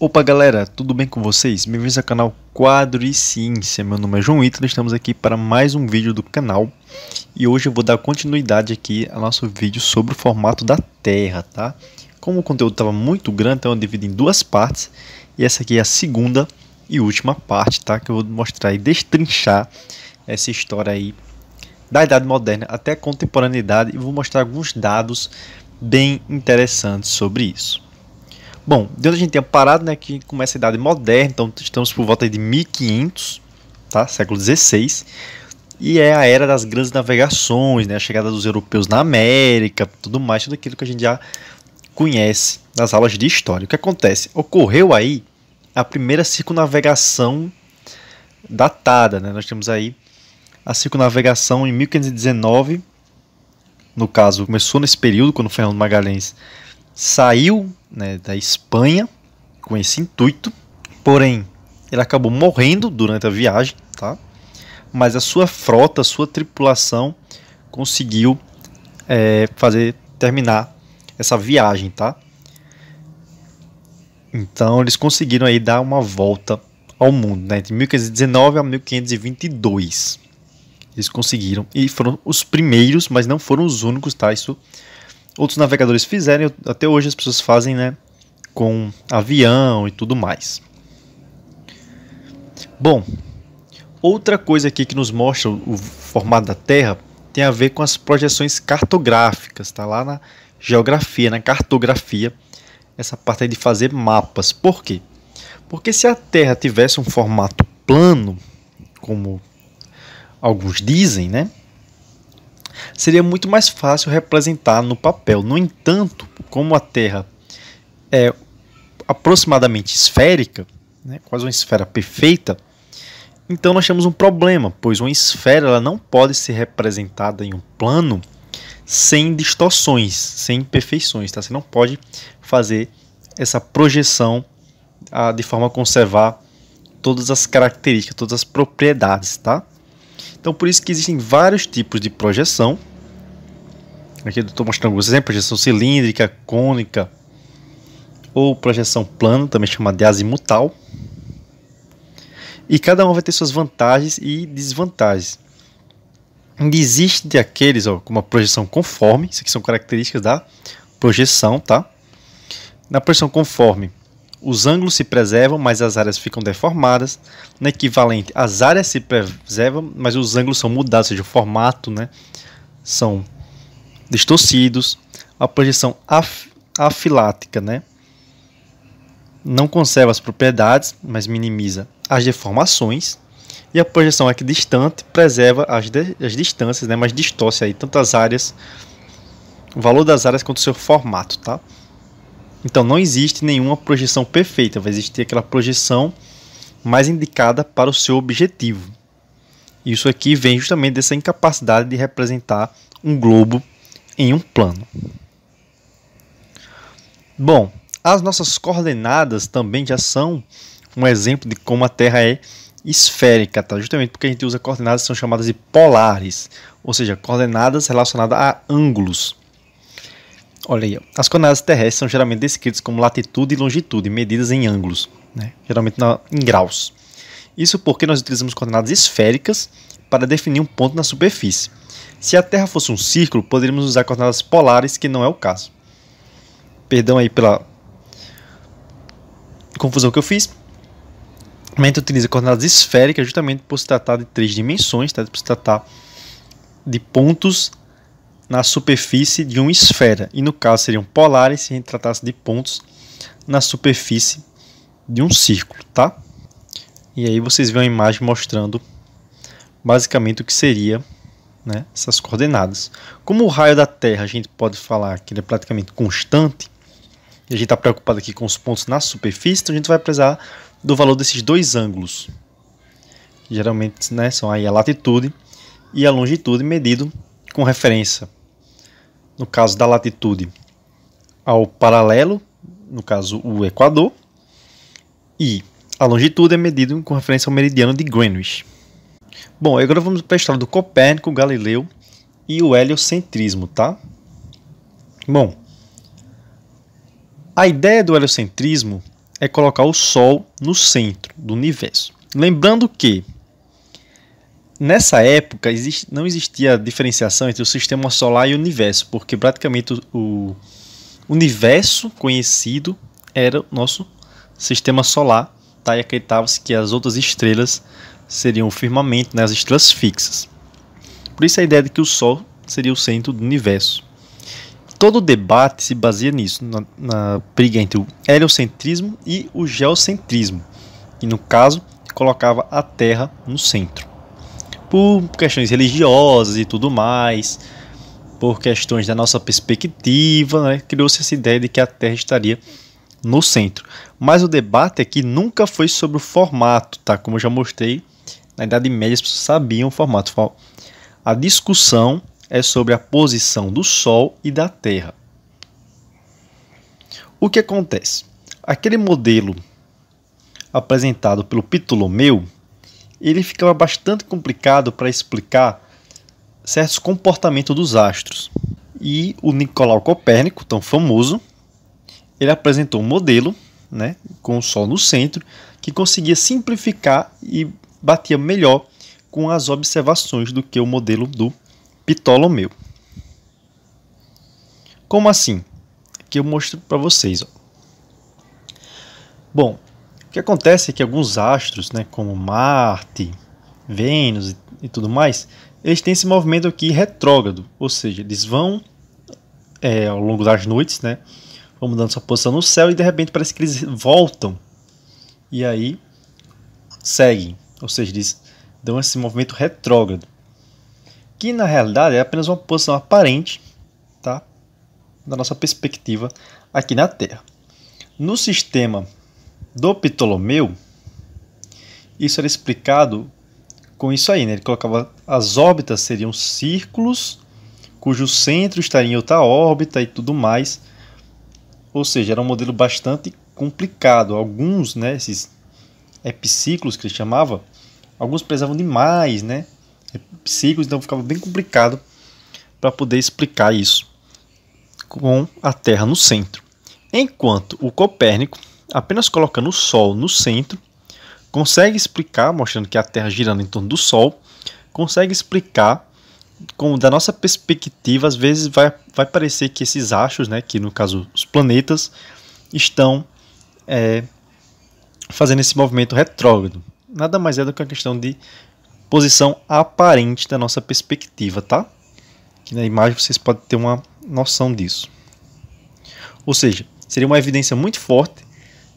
Opa galera, tudo bem com vocês? Bem-vindos ao canal Quadro e Ciência, meu nome é João Ítalo, estamos aqui para mais um vídeo do canal e hoje eu vou dar continuidade aqui ao nosso vídeo sobre o formato da Terra, tá? Como o conteúdo estava muito grande, então eu dividi em duas partes e essa aqui é a segunda e última parte, tá? Que eu vou mostrar e destrinchar essa história aí da Idade Moderna até a contemporaneidade e vou mostrar alguns dados bem interessantes sobre isso. Bom, de onde a gente tem parado, né, que começa a Idade Moderna, então estamos por volta de 1500, tá, século XVI, e é a era das grandes navegações, né, a chegada dos europeus na América, tudo mais, tudo aquilo que a gente já conhece nas aulas de história. O que acontece? Ocorreu aí a primeira circunavegação datada, né? Nós temos aí a circunnavegação em 1519, no caso, começou nesse período, quando Fernando Magalhães saiu né, da Espanha com esse intuito, porém, ele acabou morrendo durante a viagem, tá? mas a sua frota, a sua tripulação conseguiu é, fazer terminar essa viagem, tá? Então eles conseguiram aí dar uma volta ao mundo, né? De 1519 a 1522. Eles conseguiram e foram os primeiros, mas não foram os únicos, tá? Isso outros navegadores fizeram, até hoje as pessoas fazem, né? Com avião e tudo mais. Bom, outra coisa aqui que nos mostra o formato da Terra tem a ver com as projeções cartográficas, tá? Lá na geografia, na cartografia, essa parte aí de fazer mapas. Por quê? Porque se a Terra tivesse um formato plano, como alguns dizem, né? Seria muito mais fácil representar no papel. No entanto, como a Terra é aproximadamente esférica, né, quase uma esfera perfeita, então nós temos um problema, pois uma esfera ela não pode ser representada em um plano sem distorções, sem imperfeições. Tá? Você não pode fazer essa projeção ah, de forma a conservar todas as características, todas as propriedades. Tá? Então, por isso que existem vários tipos de projeção. Aqui eu estou mostrando alguns exemplos: projeção cilíndrica, cônica, ou projeção plana, também chamada de azimutal. E cada uma vai ter suas vantagens e desvantagens. Ainda existe aqueles, ó, como projeção conforme, isso aqui são características da projeção, tá? Na projeção conforme, os ângulos se preservam, mas as áreas ficam deformadas. No né, equivalente, as áreas se preservam, mas os ângulos são mudados, ou seja, o formato né, são distorcidos. A projeção af afilática né, não conserva as propriedades, mas minimiza as deformações. E a projeção equidistante preserva as, as distâncias, né, mas distorce aí tanto as áreas, o valor das áreas quanto o seu formato. Tá? Então não existe nenhuma projeção perfeita, vai existir aquela projeção mais indicada para o seu objetivo. Isso aqui vem justamente dessa incapacidade de representar um globo em um plano. Bom, as nossas coordenadas também já são um exemplo de como a Terra é esférica, tá? Justamente porque a gente usa coordenadas que são chamadas de polares, ou seja, coordenadas relacionadas a ângulos. Olha aí, as coordenadas terrestres são geralmente descritas como latitude e longitude, medidas em ângulos, né? geralmente na, em graus. Isso porque nós utilizamos coordenadas esféricas para definir um ponto na superfície. Se a Terra fosse um círculo, poderíamos usar coordenadas polares, que não é o caso. Perdão aí pela confusão que eu fiz. A gente utiliza coordenadas esféricas justamente por se tratar de três dimensões, tá? por se tratar de pontos na superfície de uma esfera, e no caso seriam polares se a gente tratasse de pontos na superfície de um círculo, tá? E aí vocês veem uma imagem mostrando basicamente o que seria né, essas coordenadas. Como o raio da Terra a gente pode falar que ele é praticamente constante, e a gente está preocupado aqui com os pontos na superfície, então a gente vai precisar do valor desses dois ângulos. Que geralmente né, são aí a latitude e a longitude medido com referência no caso da latitude, ao paralelo, no caso o Equador, e a longitude é medida com referência ao meridiano de Greenwich. Bom, agora vamos para a história do Copérnico, Galileu e o heliocentrismo, tá? Bom, a ideia do heliocentrismo é colocar o Sol no centro do universo. Lembrando que nessa época não existia diferenciação entre o sistema solar e o universo, porque praticamente o, o universo conhecido era o nosso sistema solar, tá? e acreditava-se que as outras estrelas seriam o firmamento, né? as estrelas fixas. Por isso a ideia de que o Sol seria o centro do universo. Todo o debate se baseia nisso, na, na briga entre o heliocentrismo e o geocentrismo, que no caso colocava a Terra no centro por questões religiosas e tudo mais, por questões da nossa perspectiva, né, criou-se essa ideia de que a Terra estaria no centro. Mas o debate aqui é nunca foi sobre o formato, tá? Como eu já mostrei, na Idade Média as pessoas sabiam o formato. A discussão é sobre a posição do Sol e da Terra. O que acontece? Aquele modelo apresentado pelo Ptolomeu ele ficava bastante complicado para explicar certos comportamentos dos astros. E o Nicolau Copérnico, tão famoso, ele apresentou um modelo, né, com o Sol no centro, que conseguia simplificar e batia melhor com as observações do que o modelo do Ptolomeu. Como assim? Que eu mostro para vocês. Ó. Bom, o que acontece é que alguns astros, né, como Marte, Vênus e, tudo mais, eles têm esse movimento aqui retrógrado, ou seja, eles vão é, ao longo das noites, né, vão mudando sua posição no céu e de repente parece que eles voltam e aí seguem, ou seja, eles dão esse movimento retrógrado, que na realidade é apenas uma posição aparente, tá, da nossa perspectiva aqui na Terra. No sistema do Ptolomeu, isso era explicado com isso aí, né? Ele colocava as órbitas seriam círculos cujo centro estaria em outra órbita e tudo mais. Ou seja, era um modelo bastante complicado. Alguns, né, esses epiciclos que ele chamava, alguns pesavam demais, né? Epiciclos, então ficava bem complicado para poder explicar isso com a Terra no centro. Enquanto o Copérnico apenas colocando o Sol no centro, consegue explicar, mostrando que a Terra girando em torno do Sol, consegue explicar como da nossa perspectiva, às vezes vai, vai parecer que esses achos, né, que no caso os planetas, estão é, fazendo esse movimento retrógrado. Nada mais é do que uma questão de posição aparente da nossa perspectiva, tá? Que na imagem vocês podem ter uma noção disso. Ou seja, seria uma evidência muito forte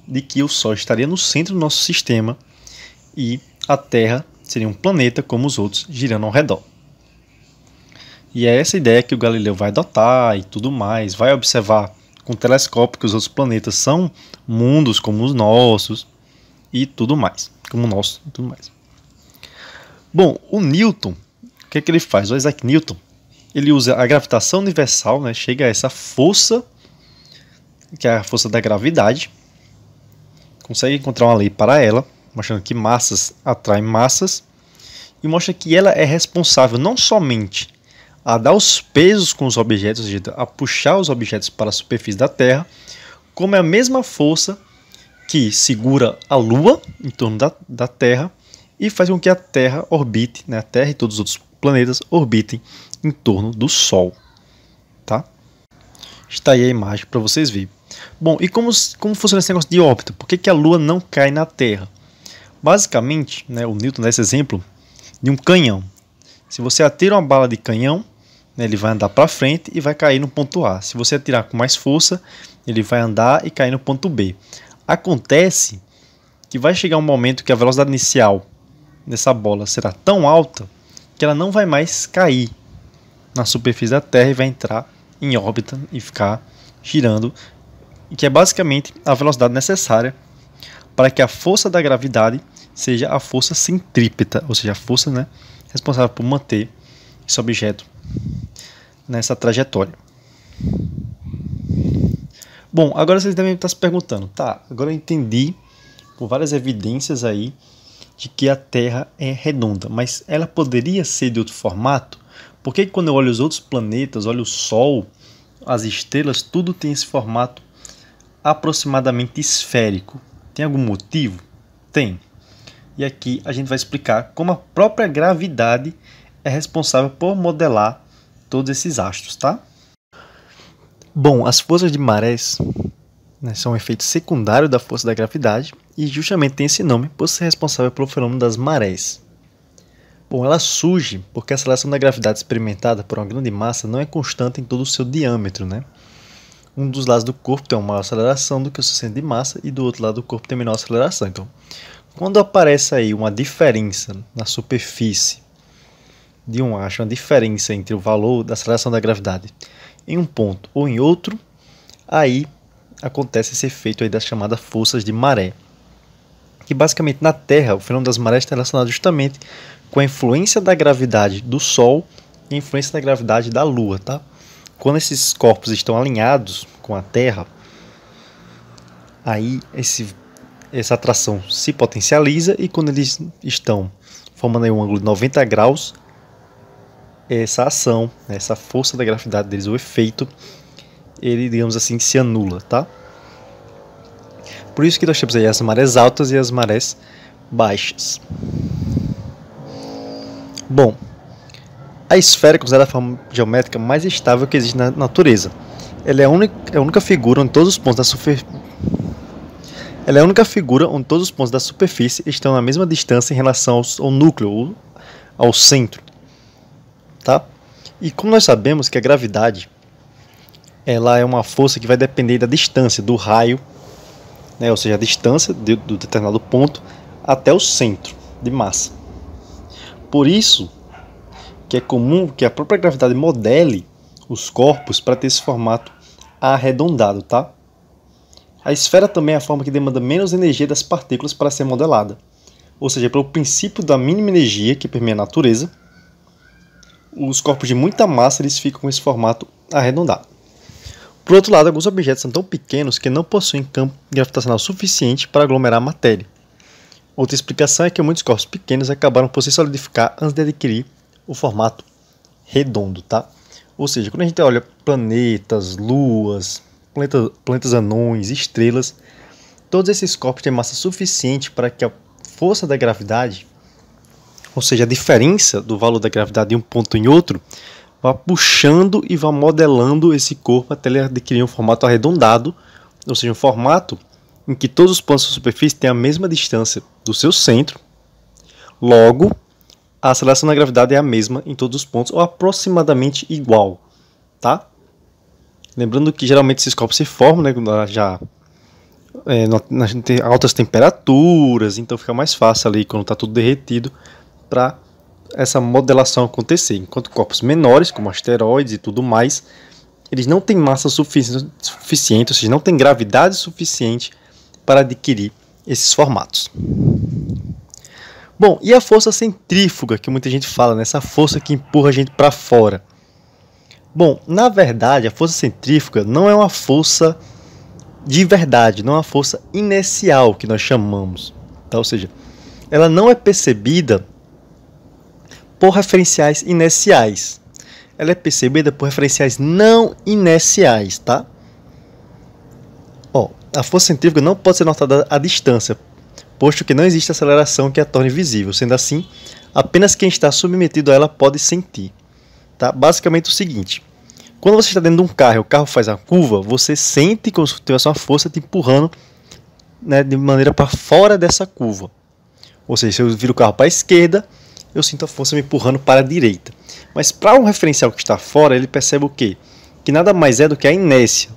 de que o Sol estaria no centro do nosso sistema e a Terra seria um planeta como os outros, girando ao redor. E é essa ideia que o Galileu vai adotar e tudo mais, vai observar com o telescópio que os outros planetas são mundos como os nossos e tudo mais, como o nosso e tudo mais. Bom, o Newton, o que é que ele faz? O Isaac Newton, ele usa a gravitação universal, né? Chega a essa força que é a força da gravidade consegue encontrar uma lei para ela, mostrando que massas atraem massas, e mostra que ela é responsável não somente a dar os pesos com os objetos, ou seja, a puxar os objetos para a superfície da Terra, como é a mesma força que segura a Lua em torno da, da Terra e faz com que a Terra orbite, né, a Terra e todos os outros planetas orbitem em torno do Sol. Tá? Está aí a imagem para vocês verem. Bom, e como, como funciona esse negócio de órbita? Por que, que a Lua não cai na Terra? Basicamente, né, o Newton dá esse exemplo de um canhão. Se você atira uma bala de canhão, né, ele vai andar para frente e vai cair no ponto A. Se você atirar com mais força, ele vai andar e cair no ponto B. Acontece que vai chegar um momento que a velocidade inicial dessa bola será tão alta que ela não vai mais cair na superfície da Terra e vai entrar em órbita e ficar girando que é basicamente a velocidade necessária para que a força da gravidade seja a força centrípeta, ou seja, a força né, responsável por manter esse objeto nessa trajetória. Bom, agora vocês devem estar se perguntando, tá, agora eu entendi por várias evidências aí de que a Terra é redonda, mas ela poderia ser de outro formato? Por que quando eu olho os outros planetas, olho o Sol, as estrelas, tudo tem esse formato aproximadamente esférico. Tem algum motivo? Tem. E aqui a gente vai explicar como a própria gravidade é responsável por modelar todos esses astros, tá? Bom, as forças de marés né, são um efeito secundário da força da gravidade e justamente tem esse nome por ser responsável pelo fenômeno das marés. Bom, ela surge porque a seleção da gravidade experimentada por uma grande massa não é constante em todo o seu diâmetro, né? um dos lados do corpo tem uma maior aceleração do que o seu centro de massa e do outro lado do corpo tem menor aceleração. Então, quando aparece aí uma diferença na superfície de um acho, uma diferença entre o valor da aceleração da gravidade em um ponto ou em outro, aí acontece esse efeito aí das chamadas forças de maré. Que basicamente na Terra, o fenômeno das marés está relacionado justamente com a influência da gravidade do Sol e a influência da gravidade da Lua, tá? Quando esses corpos estão alinhados com a Terra, aí esse, essa atração se potencializa e quando eles estão formando um ângulo de 90 graus, essa ação, essa força da gravidade deles, o efeito, ele, digamos assim, se anula, tá? Por isso que nós temos aí as marés altas e as marés baixas. Bom, a esfera é considerada a forma geométrica mais estável que existe na natureza. Ela é a única, é a única figura onde todos os pontos da superfície ela é a única figura onde todos os pontos da superfície estão na mesma distância em relação ao, núcleo, ao centro. Tá? E como nós sabemos que a gravidade ela é uma força que vai depender da distância do raio, né, ou seja, a distância do determinado ponto até o centro de massa. Por isso, que é comum que a própria gravidade modele os corpos para ter esse formato arredondado, tá? A esfera também é a forma que demanda menos energia das partículas para ser modelada. Ou seja, pelo princípio da mínima energia que permeia a natureza, os corpos de muita massa eles ficam com esse formato arredondado. Por outro lado, alguns objetos são tão pequenos que não possuem campo gravitacional suficiente para aglomerar a matéria. Outra explicação é que muitos corpos pequenos acabaram por se solidificar antes de adquirir o formato redondo, tá? Ou seja, quando a gente olha planetas, luas, planeta, planetas anões, estrelas, todos esses corpos têm massa suficiente para que a força da gravidade, ou seja, a diferença do valor da gravidade de um ponto em outro, vá puxando e vá modelando esse corpo até ele adquirir um formato arredondado, ou seja, um formato em que todos os pontos da superfície têm a mesma distância do seu centro. Logo, a aceleração da gravidade é a mesma em todos os pontos, ou aproximadamente igual, tá? Lembrando que geralmente esses corpos se formam, né, já é, nas altas temperaturas, então fica mais fácil ali quando está tudo derretido para essa modelação acontecer. Enquanto corpos menores, como asteroides e tudo mais, eles não têm massa sufici suficiente, ou seja, não têm gravidade suficiente para adquirir esses formatos. Bom, e a força centrífuga que muita gente fala, né? essa força que empurra a gente para fora? Bom, na verdade, a força centrífuga não é uma força de verdade, não é uma força inercial que nós chamamos. Tá? Ou seja, ela não é percebida por referenciais inerciais. Ela é percebida por referenciais não inerciais, tá? Ó, a força centrífuga não pode ser notada à distância, posto que não existe aceleração que a torne visível. Sendo assim, apenas quem está submetido a ela pode sentir. Tá? Basicamente o seguinte: quando você está dentro de um carro e o carro faz a curva, você sente como se tivesse uma força te empurrando né, de maneira para fora dessa curva. Ou seja, se eu viro o carro para a esquerda, eu sinto a força me empurrando para a direita. Mas para um referencial que está fora, ele percebe o quê? Que nada mais é do que a inércia.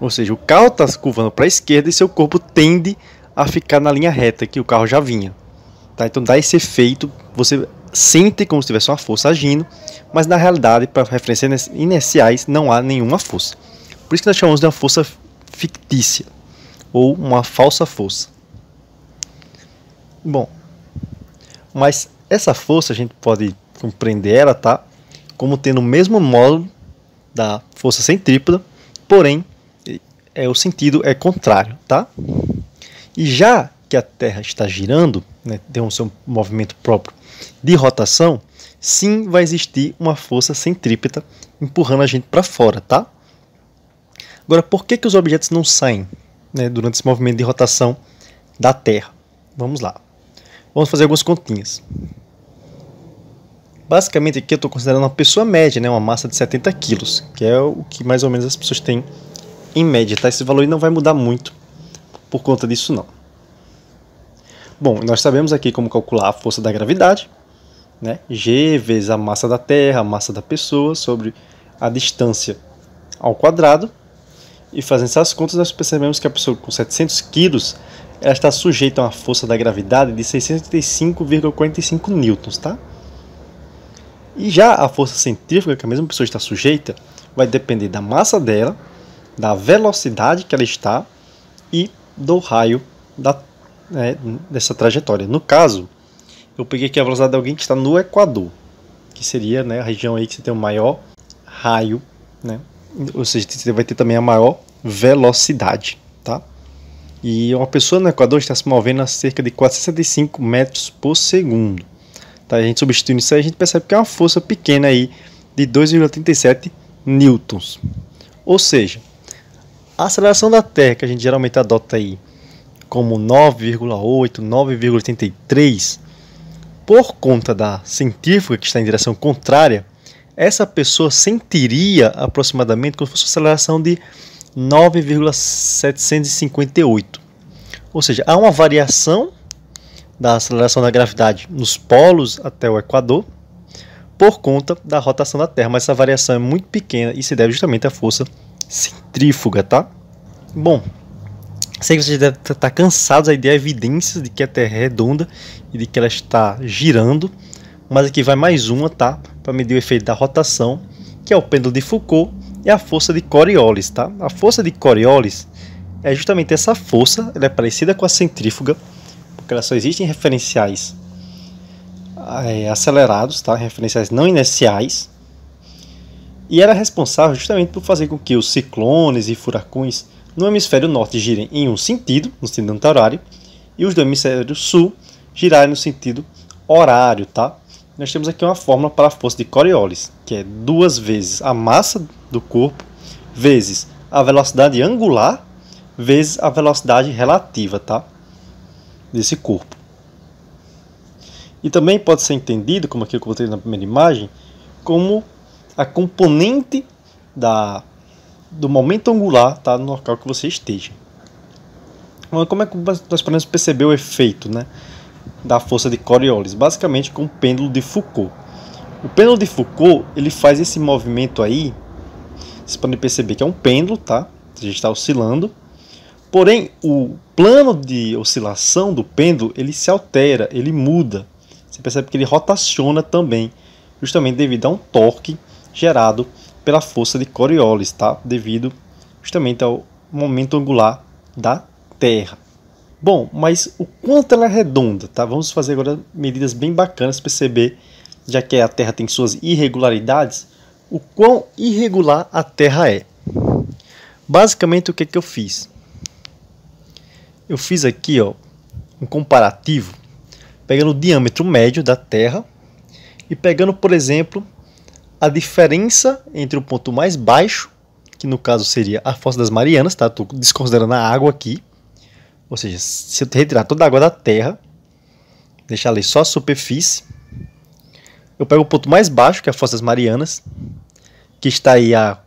Ou seja, o carro está curvando para a esquerda e seu corpo tende a ficar na linha reta que o carro já vinha. Tá? Então dá esse efeito, você sente como se tivesse uma força agindo, mas na realidade, para referências iniciais, não há nenhuma força. Por isso que nós chamamos de uma força fictícia ou uma falsa força. Bom, mas essa força a gente pode compreender ela, tá? Como tendo o mesmo módulo da força centrípeta, porém é, o sentido é contrário, tá? E já que a Terra está girando, né, tem um seu movimento próprio de rotação, sim vai existir uma força centrípeta empurrando a gente para fora, tá? Agora, por que, que os objetos não saem né, durante esse movimento de rotação da Terra? Vamos lá. Vamos fazer algumas continhas. Basicamente aqui eu estou considerando uma pessoa média, né, uma massa de 70 quilos, que é o que mais ou menos as pessoas têm em média, tá? Esse valor não vai mudar muito por conta disso, não. Bom, nós sabemos aqui como calcular a força da gravidade, né? G vezes a massa da Terra, a massa da pessoa, sobre a distância ao quadrado. E fazendo essas contas, nós percebemos que a pessoa com 700 quilos ela está sujeita a uma força da gravidade de 635,45 newtons, tá? E já a força centrífuga que a mesma pessoa está sujeita vai depender da massa dela, da velocidade que ela está e do raio da, é, dessa trajetória. No caso, eu peguei aqui a velocidade de alguém que está no Equador, que seria né, a região aí que você tem o maior raio, né? ou seja, você vai ter também a maior velocidade. Tá? E uma pessoa no Equador está se movendo a cerca de 465 metros por segundo. Tá? A gente substituindo isso aí, a gente percebe que é uma força pequena aí de 2,37 newtons. Ou seja, a aceleração da Terra, que a gente geralmente adota aí como 9,8, 9,83, por conta da centífuga que está em direção contrária, essa pessoa sentiria aproximadamente como se fosse uma aceleração de 9,758. Ou seja, há uma variação da aceleração da gravidade nos polos até o Equador por conta da rotação da Terra, mas essa variação é muito pequena e se deve justamente à força centrífuga, tá? Bom, sei que vocês devem estar tá, tá cansados aí de evidências de que a Terra é redonda e de que ela está girando, mas aqui vai mais uma, tá? Para medir o efeito da rotação, que é o pêndulo de Foucault e a força de Coriolis, tá? A força de Coriolis é justamente essa força, ela é parecida com a centrífuga, porque ela só existe em referenciais é, acelerados, tá? referenciais não inerciais, e era responsável justamente por fazer com que os ciclones e furacões no hemisfério norte girem em um sentido, no sentido anti-horário, e os do hemisfério sul girarem no sentido horário, tá? Nós temos aqui uma fórmula para a força de Coriolis, que é duas vezes a massa do corpo vezes a velocidade angular vezes a velocidade relativa, tá? Desse corpo. E também pode ser entendido, como aquilo que eu botei na primeira imagem, como a componente da, do momento angular tá no local que você esteja. como é que nós podemos perceber o efeito né, da força de Coriolis? Basicamente com o pêndulo de Foucault. O pêndulo de Foucault ele faz esse movimento aí. Vocês podem perceber que é um pêndulo, tá? Ele está oscilando. Porém, o plano de oscilação do pêndulo ele se altera, ele muda. Você percebe que ele rotaciona também, justamente devido a um torque gerado pela força de Coriolis, tá? Devido justamente ao momento angular da Terra. Bom, mas o quanto ela é redonda, tá? Vamos fazer agora medidas bem bacanas para perceber, já que a Terra tem suas irregularidades, o quão irregular a Terra é. Basicamente, o que, é que eu fiz? Eu fiz aqui ó, um comparativo, pegando o diâmetro médio da Terra e pegando, por exemplo, a diferença entre o ponto mais baixo, que no caso seria a Fossa das Marianas, tá? Estou desconsiderando a água aqui. Ou seja, se eu retirar toda a água da terra, deixar ali só a superfície, eu pego o ponto mais baixo, que é a Fossa das Marianas, que está aí a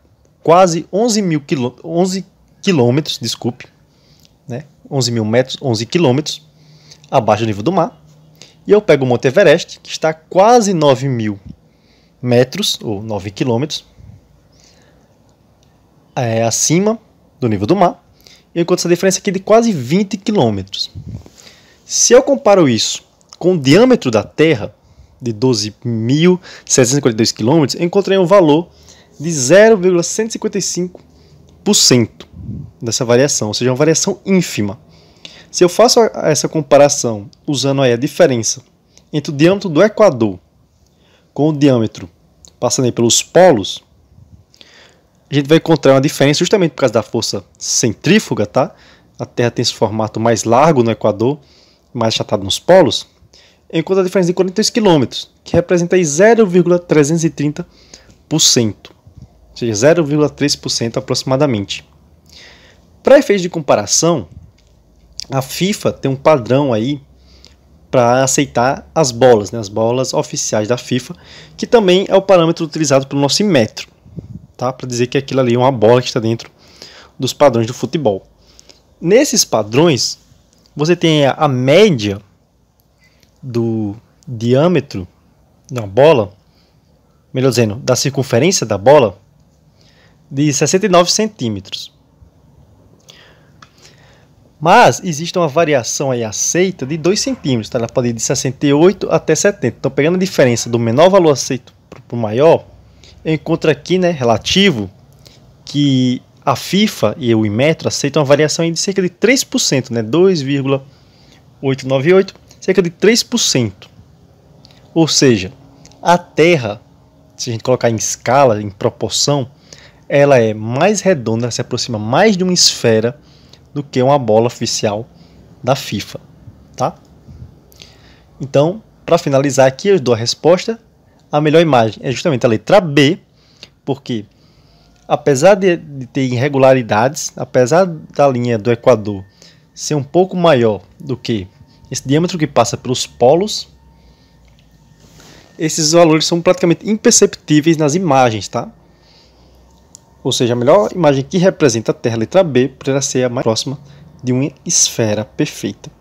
quase 11 mil quilô, 11 quilômetros, desculpe, né? 11 mil metros, 11 quilômetros, abaixo do nível do mar. E eu pego o Monte Everest, que está a quase 9 mil quilômetros metros, ou 9 quilômetros, é, acima do nível do mar, enquanto essa diferença aqui é de quase 20 quilômetros. Se eu comparo isso com o diâmetro da Terra, de 12.742 quilômetros, encontrei um valor de 0,155% dessa variação, ou seja, uma variação ínfima. Se eu faço essa comparação usando aí a diferença entre o diâmetro do Equador com o diâmetro passando aí pelos polos, a gente vai encontrar uma diferença justamente por causa da força centrífuga, tá? A Terra tem esse formato mais largo no Equador, mais achatado nos polos, enquanto a diferença de 42 km, que representa 0,330%, ou seja, 0,3% aproximadamente. Para efeito de comparação, a FIFA tem um padrão aí para aceitar as bolas, né, as bolas oficiais da FIFA, que também é o parâmetro utilizado pelo nosso metro, tá? Para dizer que aquilo ali é uma bola que está dentro dos padrões do futebol. Nesses padrões, você tem a média do diâmetro da bola, melhor dizendo, da circunferência da bola, de 69 centímetros. Mas existe uma variação aí aceita de 2 centímetros, tá? ela pode ir de 68 até 70. Então, pegando a diferença do menor valor aceito para o maior, eu encontro aqui, né, relativo, que a FIFA e o Imetro aceitam uma variação de cerca de 3%, né, 2,898, cerca de 3%. Ou seja, a Terra, se a gente colocar em escala, em proporção, ela é mais redonda, se aproxima mais de uma esfera do que uma bola oficial da FIFA, tá? Então, para finalizar aqui, eu dou a resposta. A melhor imagem é justamente a letra B, porque apesar de, de ter irregularidades, apesar da linha do Equador ser um pouco maior do que esse diâmetro que passa pelos polos, esses valores são praticamente imperceptíveis nas imagens, tá? Ou seja, a melhor imagem que representa a Terra, letra B, poderá ser a mais próxima de uma esfera perfeita.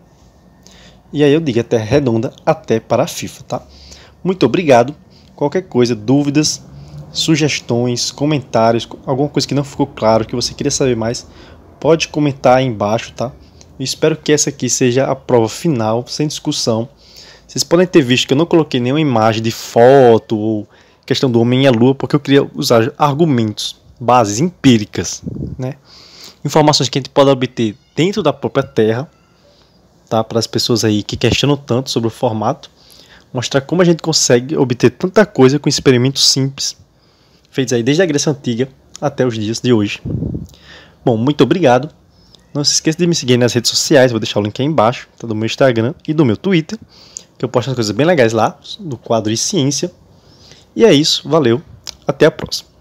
E aí eu digo a Terra é redonda até para a FIFA, tá? Muito obrigado. Qualquer coisa, dúvidas, sugestões, comentários, alguma coisa que não ficou claro, que você queria saber mais, pode comentar aí embaixo, tá? Eu espero que essa aqui seja a prova final, sem discussão. Vocês podem ter visto que eu não coloquei nenhuma imagem de foto ou questão do homem e a lua, porque eu queria usar argumentos bases empíricas, né? Informações que a gente pode obter dentro da própria Terra, tá? Para as pessoas aí que questionam tanto sobre o formato, mostrar como a gente consegue obter tanta coisa com experimentos simples, feitos aí desde a Grécia Antiga até os dias de hoje. Bom, muito obrigado. Não se esqueça de me seguir nas redes sociais, vou deixar o link aí embaixo, tá? Do meu Instagram e do meu Twitter, que eu posto as coisas bem legais lá, do quadro de ciência. E é isso, valeu, até a próxima.